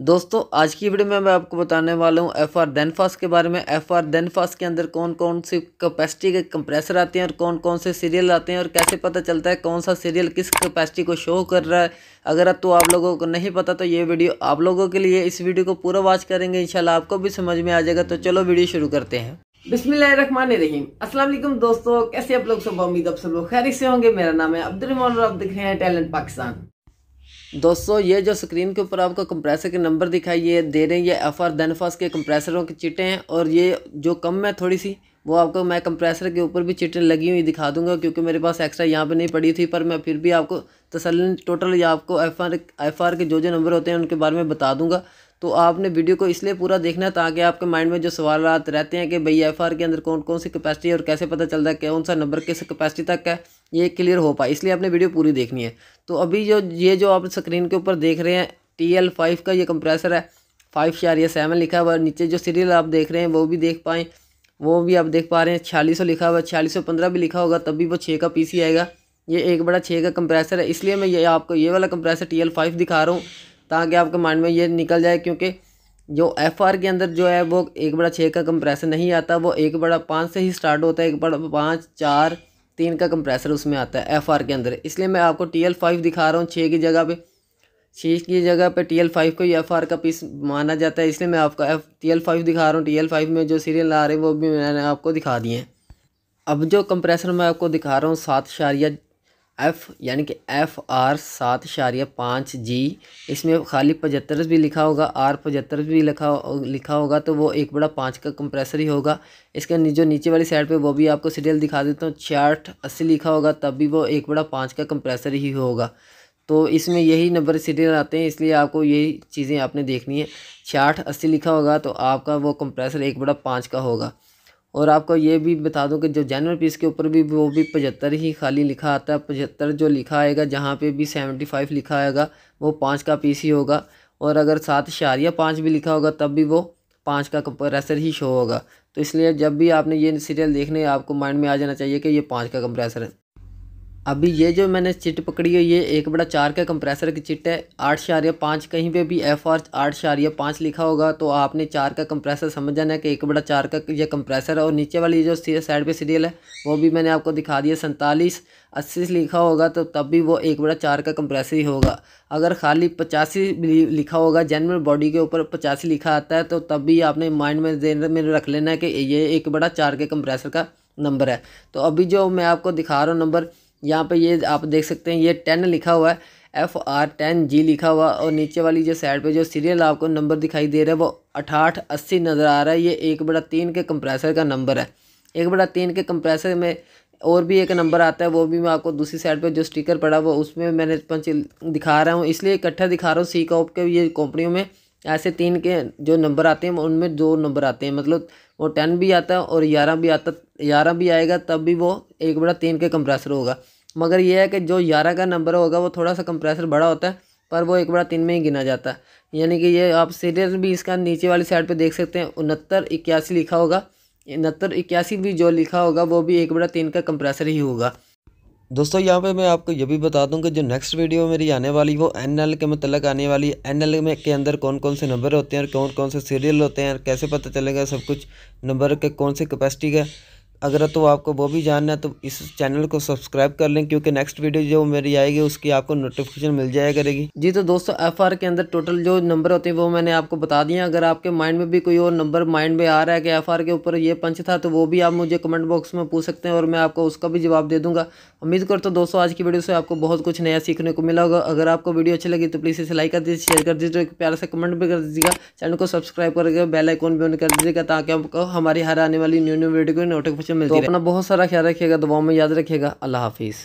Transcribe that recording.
दोस्तों आज की वीडियो में मैं आपको बताने वाला हूँ एफ आर देनफास फास्ट के बारे में एफ आर देनफास फास्ट के अंदर कौन कौन सी कैपेसिटी के कंप्रेसर आते हैं और कौन कौन से सीरियल आते हैं और कैसे पता चलता है कौन सा सीरियल किस कैपेसिटी को शो कर रहा है अगर अब तो आप लोगों को नहीं पता तो ये वीडियो आप लोगों के लिए इस वीडियो को पूरा वॉच करेंगे इनशाला आपको भी समझ में आ जाएगा तो चलो वीडियो शुरू करते हैं रखमान अस्सलाम वालेकुम दोस्तों कैसे आप लोग सब उम्मीद आप सब लोग खैर से होंगे मेरा नाम है अब्दुल और आप देख रहे हैं टैलेंट पाकिस्तान दोस्तों ये जो स्क्रीन के ऊपर आपको कंप्रेसर के नंबर दिखाई ये दे रहे हैं ये एफ आर देनफास के कंप्रेसरों की चिटें हैं और ये जो कम है थोड़ी सी वो आपको मैं कंप्रेसर के ऊपर भी चिटें लगी हुई दिखा दूंगा क्योंकि मेरे पास एक्स्ट्रा यहाँ पे नहीं पड़ी थी पर मैं फिर भी आपको तसलन टोटल या आपको एफ आर एफ आर के जो जो नंबर होते हैं उनके बारे में बता दूंगा तो आपने वीडियो को इसलिए पूरा देखना है ताकि आपके माइंड में जो सवाल रहते हैं कि भाई एफ आर के अंदर कौन कौन सी कैपेसिटी है और कैसे पता चलता है कौन सा नंबर किस कैपेसिटी तक है ये क्लियर हो पाए इसलिए आपने वीडियो पूरी देखनी है तो अभी जो ये जो आप स्क्रीन के ऊपर देख रहे हैं टी एल फाइव का ये कंप्रेसर है फाइव चार या सेवन लिखा हुआ है नीचे जो सीरियल आप देख रहे हैं वो भी देख पाएँ वो भी आप देख पा रहे हैं छियालीस लिखा हुआ है छियालीस पंद्रह भी लिखा होगा तब भी वो छः का पी सी आएगा ये एक बड़ा छः का कंप्रेसर है इसलिए मैं ये आपको ये वाला कंप्रेसर टी एल फाइव दिखा रहा हूँ ताकि आपके माइंड में ये निकल जाए क्योंकि जो एफ आर के अंदर जो है वो एक बड़ा छः का कंप्रेसर नहीं आता वो एक बड़ा पाँच से ही स्टार्ट होता है एक बड़ा पाँच चार तीन का कंप्रेसर उसमें आता है एफ आर के अंदर इसलिए मैं आपको टी एल फाइव दिखा रहा हूँ छः की जगह पर छः की जगह पे टी एल फाइव को ही एफ आर का पीस माना जाता है इसलिए मैं आपका एफ टी एल फाइव दिखा रहा हूँ टी एल फाइव में जो सीरियल आ रहे हैं वो भी मैंने आपको दिखा दिए हैं अब जो कंप्रेसर मैं आपको दिखा रहा हूँ सात शारिया एफ़ यानी कि एफ़ आर सात शारिया पाँच जी इसमें खाली पचहत्तर भी लिखा होगा आर पचहत्तर भी लिखा लिखा होगा तो वो एक बड़ा पाँच का कंप्रेसर ही होगा इसके जो नीचे वाली साइड पे वो भी आपको सीरियल दिखा देता हूँ छियाठ अस्सी लिखा होगा तब भी वो एक बड़ा पाँच का कंप्रेसर ही होगा तो इसमें यही नंबर सीरियल आते हैं इसलिए आपको यही चीज़ें आपने देखनी है छियाठ अस्सी लिखा होगा तो आपका वो कंप्रेसर एक बड़ा पाँच का होगा और आपको ये भी बता दूं कि जो जनरल पीस के ऊपर भी वो भी पचहत्तर ही खाली लिखा आता है पचहत्तर जो लिखा आएगा जहाँ पे भी सेवेंटी फाइव लिखा आएगा वो पाँच का पीस ही होगा और अगर सात इशारिया पाँच भी लिखा होगा तब भी वो पाँच का कंप्रेसर ही शो होगा तो इसलिए जब भी आपने ये सीरियल देखने आपको माइंड में आ जाना चाहिए कि ये पाँच का कंप्रेसर है अभी ये जो मैंने चिट पकड़ी है ये एक बड़ा चार का कंप्रेसर की चिट है आठ शारिया पाँच कहीं पे भी एफ आर आठ शारिया पाँच लिखा होगा तो आपने चार का कंप्रेसर समझ जाना है कि एक बड़ा चार का ये कंप्रेसर है और नीचे वाली जो साइड पे सीरियल है वो भी मैंने आपको दिखा दिया सैंतालीस अस्सी लिखा होगा तो तब भी वो एक बड़ा चार का कंप्रेसर ही होगा अगर खाली पचासी लिखा होगा जनरल बॉडी के ऊपर पचासी लिखा आता है तो तब भी आपने माइंड में जेन में रख लेना है कि ये एक बड़ा चार के कंप्रेसर का नंबर है तो अभी जो मैं आपको दिखा रहा हूँ नंबर यहाँ पे ये आप देख सकते हैं ये टेन लिखा हुआ है एफ़ आर टेन जी लिखा हुआ और नीचे वाली जो साइड पे जो सीरियल आपको नंबर दिखाई दे रहा है वो अठाठ अस्सी नज़र आ रहा है ये एक बड़ा तीन के कंप्रेसर का नंबर है एक बड़ा तीन के कंप्रेसर में और भी एक नंबर आता है वो भी मैं आपको दूसरी साइड पे जो स्टिकर पड़ा वो उसमें मैंने पंच दिखा रहा हूँ इसलिए इकट्ठा दिखा रहा हूँ सी कॉप के ये कंपनियों में ऐसे तीन के जो नंबर आते हैं उनमें दो नंबर आते हैं मतलब वो टेन भी आता है और ग्यारह भी आता ग्यारह भी आएगा तब भी वो एक बड़ा तीन के कंप्रेसर होगा मगर यह है कि जो ग्यारह का नंबर होगा वो थोड़ा सा कंप्रेसर बड़ा होता है पर वो एक बड़ा तीन में ही गिना जाता है यानी कि ये आप सीरियल भी इसका नीचे वाली साइड पे देख सकते हैं उनहत्तर इक्यासी लिखा होगा उनहत्तर इक्यासी भी जो लिखा होगा वो भी एक बड़ा तीन का कंप्रेसर ही होगा दोस्तों यहाँ पे मैं आपको ये भी बता दूँ कि जो नेक्स्ट वीडियो मेरी आने वाली वो एन एल के मतलब आने वाली है एन एल में के अंदर कौन कौन से नंबर होते हैं और कौन कौन से सीरियल होते हैं और कैसे पता चलेगा सब कुछ नंबर के कौन से कैपेसिटी का अगर तो आपको वो भी जानना है तो इस चैनल को सब्सक्राइब कर लें क्योंकि नेक्स्ट वीडियो जो मेरी आएगी उसकी आपको नोटिफिकेशन मिल जाया करेगी जी तो दोस्तों एफ आर के अंदर टोटल जो नंबर होते हैं वो मैंने आपको बता दिया अगर आपके माइंड में भी कोई और नंबर माइंड में आ रहा है कि एफ आर के ऊपर ये पंच था तो वो भी आप मुझे कमेंट बॉक्स में पूछ सकते हैं और मैं आपको उसका भी जवाब दे दूँगा उम्मीद करता हूँ दोस्तों आज की वीडियो से आपको बहुत कुछ नया सीखने को मिला होगा अगर आपको वीडियो अच्छी लगी तो प्लीज़ इसे लाइक कर दीजिए शेयर कर दीजिए प्यार से कमेंट भी कर दीजिएगा चैनल को सब्सक्राइब करके बेल आइकॉन भी ऑन कर दीजिएगा ताकि आपको हमारी हर आने वाली न्यू न्यू वीडियो को नोटिफिकेशन मिलती है तो अपना बहुत सारा ख्याल रखिएगा दबाव में याद रखिएगा अल्लाह हाफिज़